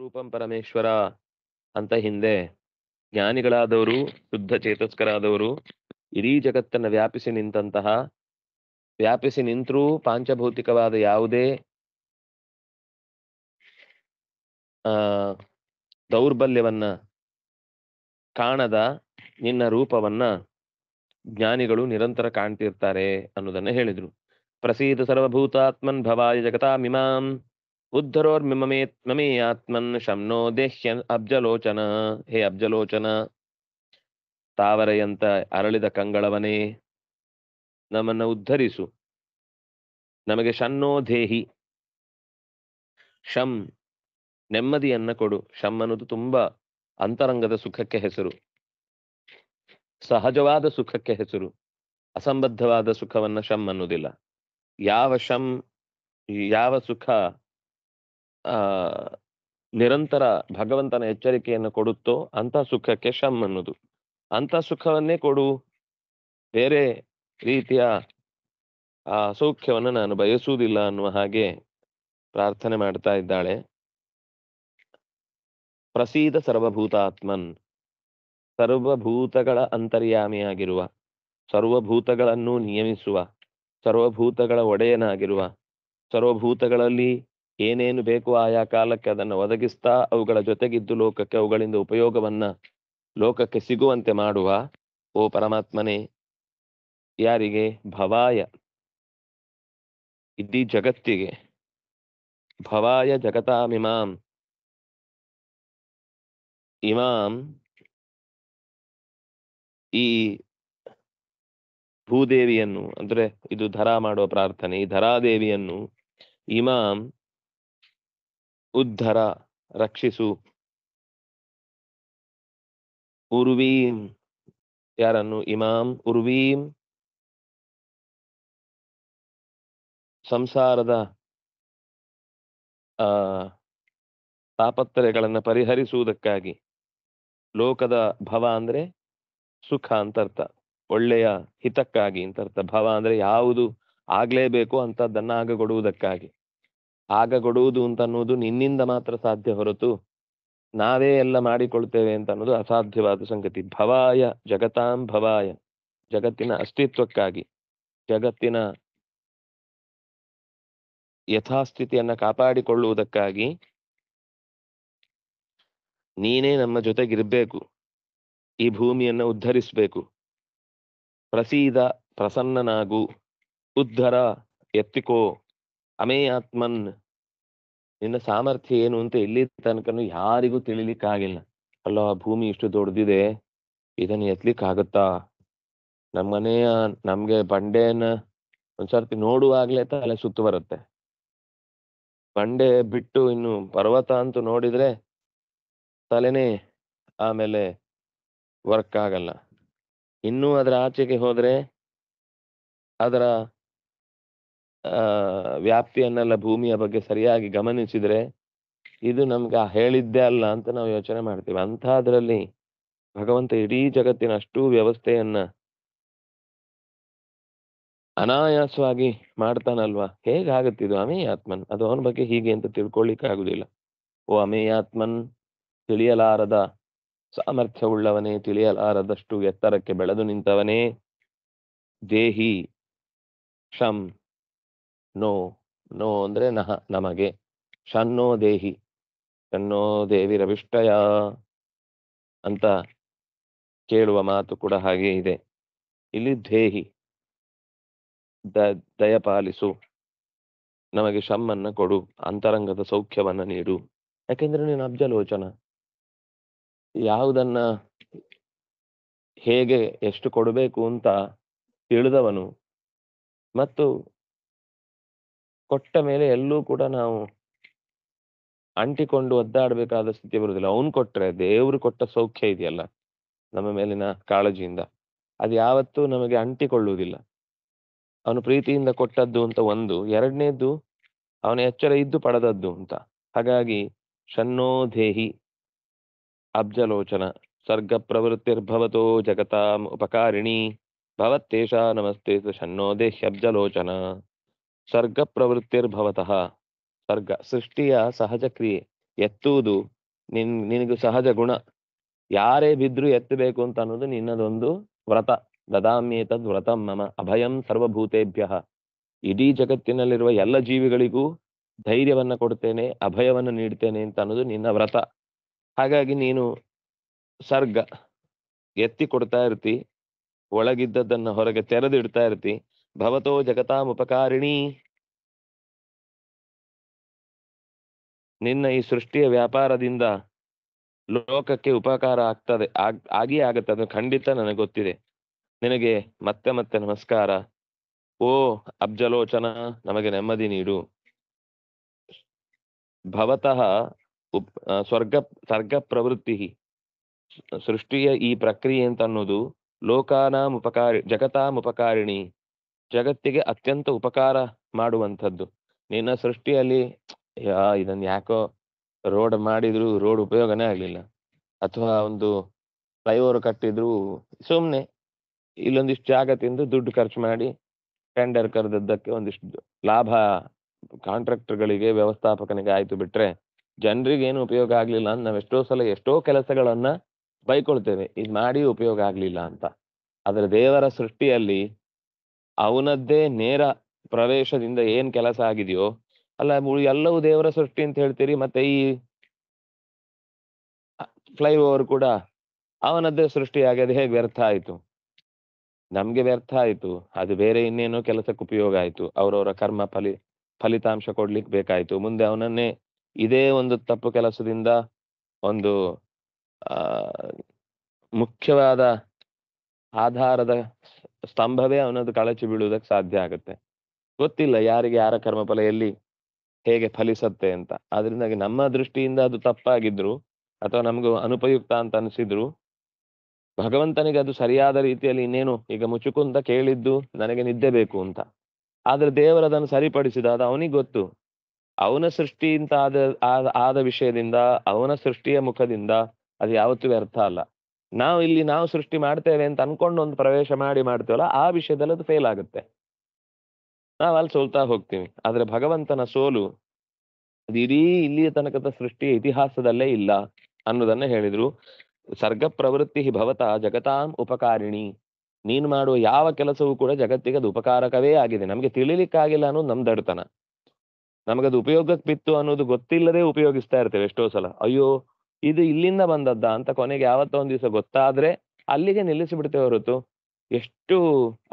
ರೂಪಂ ಪರಮೇಶ್ವರ ಅಂತ ಹಿಂದೆ ಜ್ಞಾನಿಗಳಾದವರು ಶುದ್ಧ ಚೇತಸ್ಕರಾದವರು ಇಡೀ ಜಗತ್ತನ್ನು ವ್ಯಾಪಿಸಿ ನಿಂತಹ ವ್ಯಾಪಿಸಿ ನಿಂತರೂ ಪಾಂಚಭೌತಿಕವಾದ ಯಾವುದೇ ಆ ದೌರ್ಬಲ್ಯವನ್ನ ಕಾಣದ ನಿನ್ನ ರೂಪವನ್ನ ಜ್ಞಾನಿಗಳು ನಿರಂತರ ಕಾಣ್ತಿರ್ತಾರೆ ಅನ್ನೋದನ್ನ ಹೇಳಿದ್ರು ಪ್ರಸೀದ ಸರ್ವಭೂತಾತ್ಮನ್ ಭವಾಯ ಜಗತಾ ಮಿಮಾಂ ಉದ್ಧರೋರ್ಮಿಮೇ ಮಮೇ ಆತ್ಮನ್ ಶಮ್ನೋ ದೇಹ್ಯ ಅಬ್ಜಲೋಚನ ಹೇ ಅಬ್ಜಲೋಚನ ತಾವರೆಯಂತ ಅರಳಿದ ಕಂಗಳವನೇ ನಮ್ಮನ್ನು ಉದ್ಧರಿಸು ನಮಗೆ ಶನ್ನೋ ದೇಹಿ ಶಂ ನೆಮ್ಮದಿಯನ್ನ ಕೊಡು ಶಂ ಅನ್ನೋದು ತುಂಬಾ ಅಂತರಂಗದ ಸುಖಕ್ಕೆ ಹೆಸರು ಸಹಜವಾದ ಸುಖಕ್ಕೆ ಹೆಸರು ಅಸಂಬದ್ಧವಾದ ಸುಖವನ್ನ ಶಂ ಅನ್ನೋದಿಲ್ಲ ಯಾವ ಶಂ ಯಾವ ಸುಖ ಆ ನಿರಂತರ ಭಗವಂತನ ಎಚ್ಚರಿಕೆಯನ್ನು ಕೊಡುತ್ತೋ ಅಂತ ಸುಖಕ್ಕೆ ಶಮ್ ಅನ್ನೋದು ಅಂತ ಸುಖವನ್ನೇ ಕೊಡು ಬೇರೆ ರೀತಿಯ ಆ ಸೌಖ್ಯವನ್ನು ನಾನು ಬಯಸುವುದಿಲ್ಲ ಅನ್ನುವ ಹಾಗೆ ಪ್ರಾರ್ಥನೆ ಮಾಡ್ತಾ ಇದ್ದಾಳೆ ಪ್ರಸೀದ ಸರ್ವಭೂತಾತ್ಮನ್ ಸರ್ವಭೂತಗಳ ಅಂತರ್ಯಾಮಿಯಾಗಿರುವ ಸರ್ವಭೂತಗಳನ್ನು ನಿಯಮಿಸುವ ಸರ್ವಭೂತಗಳ ಒಡೆಯನಾಗಿರುವ ಸರ್ವಭೂತಗಳಲ್ಲಿ ಏನೇನು ಬೇಕು ಆಯಾ ಕಾಲಕ್ಕೆ ಅದನ್ನು ಒದಗಿಸ್ತಾ ಅವುಗಳ ಜೊತೆಗಿದ್ದು ಲೋಕಕ್ಕೆ ಅವುಗಳಿಂದ ಉಪಯೋಗವನ್ನ ಲೋಕಕ್ಕೆ ಸಿಗುವಂತೆ ಮಾಡುವ ಓ ಪರಮಾತ್ಮನೇ ಯಾರಿಗೆ ಭವಾಯ ಇಡೀ ಜಗತ್ತಿಗೆ ಭವಾಯ ಜಗತಾಮಿಮಾಂ ಇಮಾಂ ಈ ಭೂದೇವಿಯನ್ನು ಅಂದ್ರೆ ಇದು ಧರಾ ಮಾಡುವ ಪ್ರಾರ್ಥನೆ ಈ ಧರಾದೇವಿಯನ್ನು ಇಮಾಂ ಉದ್ಧರ ರಕ್ಷಿಸು ಉರ್ವೀಂ ಯಾರನ್ನು ಇಮಾಂ ಉರ್ವೀಂ ಸಂಸಾರದ ಆ ತಾಪತ್ರಯಗಳನ್ನು ಪರಿಹರಿಸುವುದಕ್ಕಾಗಿ ಲೋಕದ ಭವ ಅಂದ್ರೆ ಸುಖ ಅಂತರ್ಥ ಒಳ್ಳೆಯ ಹಿತಕ್ಕಾಗಿ ಅಂತರ್ಥ ಭವ ಅಂದ್ರೆ ಯಾವುದು ಆಗ್ಲೇಬೇಕು ಅಂತದ್ದನ್ನ ಆಗ ಕೊಡುವುದಕ್ಕಾಗಿ ಆಗ ಕೊಡುವುದು ಅಂತ ಅನ್ನೋದು ನಿನ್ನಿಂದ ಮಾತ್ರ ಸಾಧ್ಯ ಹೊರತು ನಾವೇ ಎಲ್ಲ ಮಾಡಿಕೊಳ್ತೇವೆ ಅಂತ ಅನ್ನೋದು ಅಸಾಧ್ಯವಾದ ಸಂಗತಿ ಭವಾಯ ಜಗತಾಂ ಭವಾಯ ಜಗತ್ತಿನ ಅಸ್ತಿತ್ವಕ್ಕಾಗಿ ಜಗತ್ತಿನ ಯಥಾಸ್ಥಿತಿಯನ್ನು ಕಾಪಾಡಿಕೊಳ್ಳುವುದಕ್ಕಾಗಿ ನೀನೇ ನಮ್ಮ ಜೊತೆಗಿರಬೇಕು ಈ ಭೂಮಿಯನ್ನು ಉದ್ಧರಿಸಬೇಕು ಪ್ರಸೀದ ಪ್ರಸನ್ನನಾಗು ಉದ್ಧರ ಎತ್ತಿಕೋ ಅಮೇ ಆತ್ಮನ್ ನಿನ್ನ ಸಾಮರ್ಥ್ಯ ಏನು ಅಂತ ಎಲ್ಲಿ ತನಕನು ಯಾರಿಗೂ ತಿಳಿಲಿಕ್ಕಾಗಿಲ್ಲ ಅಲ್ಲ ಭೂಮಿ ಇಷ್ಟು ದೊಡ್ಡದಿದೆ ಇದನ್ನ ಆಗುತ್ತಾ ನಮ್ಮನೆಯ ನಮ್ಗೆ ಬಂಡೆಯನ್ನ ಒಂದ್ಸರ್ತಿ ನೋಡುವಾಗ್ಲೇ ತಲೆ ಸುತ್ತು ಬರುತ್ತೆ ಬಂಡೆ ಬಿಟ್ಟು ಇನ್ನು ಪರ್ವತ ಅಂತೂ ನೋಡಿದ್ರೆ ತಲೆನೇ ಆಮೇಲೆ ವರ್ಕ್ ಆಗಲ್ಲ ಇನ್ನೂ ಅದರ ಆಚೆಗೆ ಹೋದ್ರೆ ಅದರ ವ್ಯಾಪ್ತಿಯನ್ನೆಲ್ಲ ಭೂಮಿಯ ಬಗ್ಗೆ ಸರಿಯಾಗಿ ಗಮನಿಸಿದ್ರೆ ಇದು ನಮ್ಗೆ ಹೇಳಿದ್ದೆ ಅಲ್ಲ ಅಂತ ನಾವು ಯೋಚನೆ ಮಾಡ್ತೀವಿ ಅಂಥದ್ರಲ್ಲಿ ಭಗವಂತ ಇಡೀ ಜಗತ್ತಿನ ಅಷ್ಟೂ ವ್ಯವಸ್ಥೆಯನ್ನ ಅನಾಯಾಸವಾಗಿ ಮಾಡ್ತಾನಲ್ವಾ ಇದು ಆತ್ಮನ್ ಅದು ಅವನ ಬಗ್ಗೆ ಹೀಗೆ ಅಂತ ತಿಳ್ಕೊಳ್ಳಿಕ್ಕೆ ಆಗುದಿಲ್ಲ ಓ ಅಮೇಯಾತ್ಮನ್ ತಿಳಿಯಲಾರದ ಸಾಮರ್ಥ್ಯವುಳ್ಳವನೇ ತಿಳಿಯಲಾರದಷ್ಟು ಎತ್ತರಕ್ಕೆ ಬೆಳೆದು ನಿಂತವನೇ ದೇಹಿ ಶಂ ನೋ ನೋ ಅಂದ್ರೆ ನಹ ನಮಗೆ ಶನ್ನೋ ದೇಹಿ ಶನ್ನೋ ರವಿಷ್ಟಯ ಅಂತ ಕೇಳುವ ಮಾತು ಕೂಡ ಹಾಗೆ ಇದೆ ಇಲ್ಲಿ ದೇಹಿ ದ ದಯಪಾಲಿಸು ನಮಗೆ ಶಮ್ಮನ್ನ ಕೊಡು ಅಂತರಂಗದ ಸೌಖ್ಯವನ್ನ ನೀಡು ಯಾಕೆಂದ್ರೆ ನೀನು ಅಬ್ಜಲೋಚನ ಯಾವುದನ್ನ ಹೇಗೆ ಎಷ್ಟು ಕೊಡಬೇಕು ಅಂತ ತಿಳಿದವನು ಮತ್ತು ಕೊಟ್ಟ ಮೇಲೆ ಎಲ್ಲೂ ಕೂಡ ನಾವು ಅಂಟಿಕೊಂಡು ಒದ್ದಾಡಬೇಕಾದ ಸ್ಥಿತಿ ಬರುದಿಲ್ಲ ಅವನು ಕೊಟ್ರೆ ದೇವ್ರು ಕೊಟ್ಟ ಸೌಖ್ಯ ಇದೆಯಲ್ಲ ನಮ್ಮ ಮೇಲಿನ ಕಾಳಜಿಯಿಂದ ಅದು ಯಾವತ್ತೂ ನಮಗೆ ಅಂಟಿಕೊಳ್ಳುವುದಿಲ್ಲ ಅವನು ಪ್ರೀತಿಯಿಂದ ಕೊಟ್ಟದ್ದು ಅಂತ ಒಂದು ಎರಡನೇದ್ದು ಅವನ ಎಚ್ಚರ ಇದ್ದು ಪಡೆದದ್ದು ಅಂತ ಹಾಗಾಗಿ ಶನ್ನೋ ದೇಹಿ ಅಬ್ಜಲೋಚನ ಸರ್ಗ ಪ್ರವೃತ್ತಿರ್ಭವತೋ ಜಗತಾಂ ಉಪಕಾರಿಣಿ ಭವತ್ತೇಷ ನಮಸ್ತೆ ಅಬ್ಜಲೋಚನ ಸ್ವರ್ಗ ಪ್ರವೃತ್ತಿರ್ಭವತಃ ಸ್ವರ್ಗ ಸೃಷ್ಟಿಯ ಸಹಜ ಕ್ರಿಯೆ ಎತ್ತುವುದು ನಿನ್ ನಿನಗೂ ಸಹಜ ಗುಣ ಯಾರೇ ಬಿದ್ರು ಎತ್ತಬೇಕು ಅಂತ ಅನ್ನೋದು ನಿನ್ನದೊಂದು ವ್ರತ ತದ್ ವ್ರತಂ ಮಮ ಅಭಯಂ ಸರ್ವಭೂತೇಭ್ಯ ಇಡೀ ಜಗತ್ತಿನಲ್ಲಿರುವ ಎಲ್ಲ ಜೀವಿಗಳಿಗೂ ಧೈರ್ಯವನ್ನ ಕೊಡ್ತೇನೆ ಅಭಯವನ್ನು ನೀಡ್ತೇನೆ ಅಂತ ಅನ್ನೋದು ನಿನ್ನ ವ್ರತ ಹಾಗಾಗಿ ನೀನು ಸರ್ಗ ಎತ್ತಿ ಕೊಡ್ತಾ ಇರ್ತಿ ಒಳಗಿದ್ದದ್ದನ್ನ ಹೊರಗೆ ತೆರೆದಿಡ್ತಾ ಇರ್ತಿ ಜಗತಾಂ ಉಪಕಾರಿಣಿ ನಿನ್ನ ಈ ಸೃಷ್ಟಿಯ ವ್ಯಾಪಾರದಿಂದ ಲೋಕಕ್ಕೆ ಉಪಕಾರ ಆಗ್ತದೆ ಆಗ್ ಆಗಿ ಆಗುತ್ತೆ ಅದು ಖಂಡಿತ ನನಗೆ ಗೊತ್ತಿದೆ ನಿನಗೆ ಮತ್ತೆ ಮತ್ತೆ ನಮಸ್ಕಾರ ಓ ಅಬ್ಜಲೋಚನ ನಮಗೆ ನೆಮ್ಮದಿ ನೀಡು ಭವತಃ ಉಪ್ ಸ್ವರ್ಗ ಸ್ವರ್ಗ ಪ್ರವೃತ್ತಿ ಸೃಷ್ಟಿಯ ಈ ಪ್ರಕ್ರಿಯೆ ಅಂತ ಅನ್ನೋದು ಲೋಕಾನಾಂ ಉಪಕಾರಿ ಜಗತಾಂ ಉಪಕಾರಿಣಿ ಜಗತ್ತಿಗೆ ಅತ್ಯಂತ ಉಪಕಾರ ಮಾಡುವಂಥದ್ದು ನಿನ್ನ ಸೃಷ್ಟಿಯಲ್ಲಿ ಯಾ ಇದನ್ನ ಯಾಕೋ ರೋಡ್ ಮಾಡಿದ್ರು ರೋಡ್ ಉಪಯೋಗನೇ ಆಗ್ಲಿಲ್ಲ ಅಥವಾ ಒಂದು ಫ್ಲೈಓವರ್ ಕಟ್ಟಿದ್ರು ಸುಮ್ಮನೆ ಇಲ್ಲೊಂದಿಷ್ಟು ಜಾಗ ತಿಂದು ದುಡ್ಡು ಖರ್ಚು ಮಾಡಿ ಟೆಂಡರ್ ಕರೆದದ್ದಕ್ಕೆ ಒಂದಿಷ್ಟು ಲಾಭ ಗಳಿಗೆ ವ್ಯವಸ್ಥಾಪಕನಿಗೆ ಆಯ್ತು ಬಿಟ್ರೆ ಜನರಿಗೆ ಏನು ಉಪಯೋಗ ಆಗ್ಲಿಲ್ಲ ಅಂತ ನಾವು ಎಷ್ಟೋ ಸಲ ಎಷ್ಟೋ ಕೆಲಸಗಳನ್ನ ಬೈಕೊಳ್ತೇವೆ ಇದು ಮಾಡಿ ಉಪಯೋಗ ಆಗ್ಲಿಲ್ಲ ಅಂತ ಆದ್ರೆ ದೇವರ ಸೃಷ್ಟಿಯಲ್ಲಿ ಅವನದ್ದೇ ನೇರ ಪ್ರವೇಶದಿಂದ ಏನ್ ಕೆಲಸ ಆಗಿದೆಯೋ ಅಲ್ಲ ಎಲ್ಲವೂ ದೇವರ ಸೃಷ್ಟಿ ಅಂತ ಹೇಳ್ತೀರಿ ಮತ್ತೆ ಈ ಫ್ಲೈ ಓವರ್ ಕೂಡ ಅವನದ್ದೇ ಸೃಷ್ಟಿ ಆಗೋದು ಹೇಗೆ ವ್ಯರ್ಥ ಆಯ್ತು ನಮ್ಗೆ ವ್ಯರ್ಥ ಆಯ್ತು ಅದು ಬೇರೆ ಇನ್ನೇನೋ ಕೆಲಸಕ್ಕೆ ಉಪಯೋಗ ಆಯ್ತು ಅವರವರ ಕರ್ಮ ಫಲಿ ಫಲಿತಾಂಶ ಕೊಡ್ಲಿಕ್ಕೆ ಬೇಕಾಯ್ತು ಮುಂದೆ ಅವನನ್ನೇ ಇದೇ ಒಂದು ತಪ್ಪು ಕೆಲಸದಿಂದ ಒಂದು ಮುಖ್ಯವಾದ ಆಧಾರದ ಸ್ತಂಭವೇ ಅವನದು ಕಳಚಿ ಬೀಳುವುದಕ್ಕೆ ಸಾಧ್ಯ ಆಗುತ್ತೆ ಗೊತ್ತಿಲ್ಲ ಯಾರಿಗೆ ಯಾರ ಕರ್ಮಫಲ ಎಲ್ಲಿ ಹೇಗೆ ಫಲಿಸತ್ತೆ ಅಂತ ಆದ್ರಿಂದಾಗಿ ನಮ್ಮ ದೃಷ್ಟಿಯಿಂದ ಅದು ತಪ್ಪಾಗಿದ್ರು ಅಥವಾ ನಮಗೂ ಅನುಪಯುಕ್ತ ಅಂತ ಅನಿಸಿದ್ರು ಭಗವಂತನಿಗೆ ಅದು ಸರಿಯಾದ ರೀತಿಯಲ್ಲಿ ಇನ್ನೇನು ಈಗ ಮುಚುಕು ಅಂತ ಕೇಳಿದ್ದು ನನಗೆ ನಿದ್ದೆ ಬೇಕು ಅಂತ ಆದ್ರೆ ಅದನ್ನು ಸರಿಪಡಿಸಿದ ಅದು ಅವನಿಗೆ ಗೊತ್ತು ಅವನ ಸೃಷ್ಟಿಯಿಂದ ಆದ ಆದ ವಿಷಯದಿಂದ ಅವನ ಸೃಷ್ಟಿಯ ಮುಖದಿಂದ ಅದು ಯಾವತ್ತೂ ವ್ಯರ್ಥ ಅಲ್ಲ ನಾವು ಇಲ್ಲಿ ನಾವು ಸೃಷ್ಟಿ ಮಾಡ್ತೇವೆ ಅಂತ ಅನ್ಕೊಂಡು ಒಂದು ಪ್ರವೇಶ ಮಾಡಿ ಮಾಡ್ತೇವಲ್ಲ ಆ ವಿಷಯದಲ್ಲಿ ಅದು ಫೇಲ್ ಆಗುತ್ತೆ ನಾವು ಅಲ್ಲಿ ಸೋಲ್ತಾ ಹೋಗ್ತೀವಿ ಆದ್ರೆ ಭಗವಂತನ ಸೋಲು ಅದು ಇಡೀ ಇಲ್ಲಿಯ ತನಕದ ಸೃಷ್ಟಿ ಇತಿಹಾಸದಲ್ಲೇ ಇಲ್ಲ ಅನ್ನೋದನ್ನ ಹೇಳಿದ್ರು ಸರ್ಗ ಪ್ರವೃತ್ತಿ ಭವತ ಜಗತಾಂ ಉಪಕಾರಿಣಿ ನೀನ್ ಮಾಡುವ ಯಾವ ಕೆಲಸವೂ ಕೂಡ ಜಗತ್ತಿಗೆ ಅದು ಉಪಕಾರಕವೇ ಆಗಿದೆ ನಮ್ಗೆ ತಿಳಿಲಿಕ್ಕಾಗಿಲ್ಲ ಅನ್ನೋದು ದಡ್ತನ ನಮಗದು ಉಪಯೋಗಕ್ಕೆ ಬಿತ್ತು ಅನ್ನೋದು ಗೊತ್ತಿಲ್ಲದೆ ಉಪಯೋಗಿಸ್ತಾ ಇರ್ತೇವೆ ಎಷ್ಟೋ ಸಲ ಅಯ್ಯೋ ಇದು ಇಲ್ಲಿಂದ ಬಂದದ್ದ ಅಂತ ಕೊನೆಗೆ ಯಾವತ್ತೋ ಒಂದ್ ದಿವಸ ಗೊತ್ತಾದ್ರೆ ಅಲ್ಲಿಗೆ ನಿಲ್ಲಿಸಿ ಬಿಡ್ತೇವೆ ಹೊರತು ಎಷ್ಟು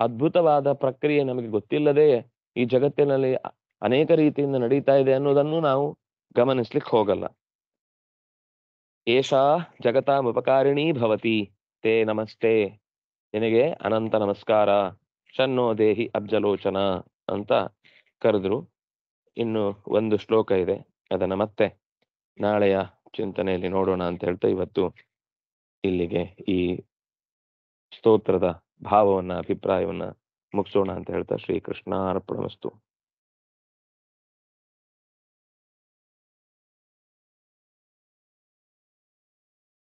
ಅದ್ಭುತವಾದ ಪ್ರಕ್ರಿಯೆ ನಮಗೆ ಗೊತ್ತಿಲ್ಲದೆ ಈ ಜಗತ್ತಿನಲ್ಲಿ ಅನೇಕ ರೀತಿಯಿಂದ ನಡೀತಾ ಇದೆ ಅನ್ನೋದನ್ನು ನಾವು ಗಮನಿಸ್ಲಿಕ್ಕೆ ಹೋಗಲ್ಲ ಏಷಾ ಜಗತಾಂ ಉಪಕಾರಿಣಿ ಭವತಿ ತೇ ನಮಸ್ತೆ ನಿನಗೆ ಅನಂತ ನಮಸ್ಕಾರ ಶನ್ನೋ ದೇಹಿ ಅಬ್ಜಲೋಚನ ಅಂತ ಕರೆದ್ರು ಇನ್ನು ಒಂದು ಶ್ಲೋಕ ಇದೆ ಅದನ್ನ ಮತ್ತೆ ನಾಳೆಯ ಚಿಂತನೆಯಲ್ಲಿ ನೋಡೋಣ ಅಂತ ಹೇಳ್ತಾ ಇವತ್ತು ಇಲ್ಲಿಗೆ ಈ ಸ್ತೋತ್ರದ ಭಾವವನ್ನ ಅಭಿಪ್ರಾಯವನ್ನ ಮುಗಿಸೋಣ ಅಂತ ಹೇಳ್ತಾ ಶ್ರೀಕೃಷ್ಣಾರ್ಪಣಮಸ್ತು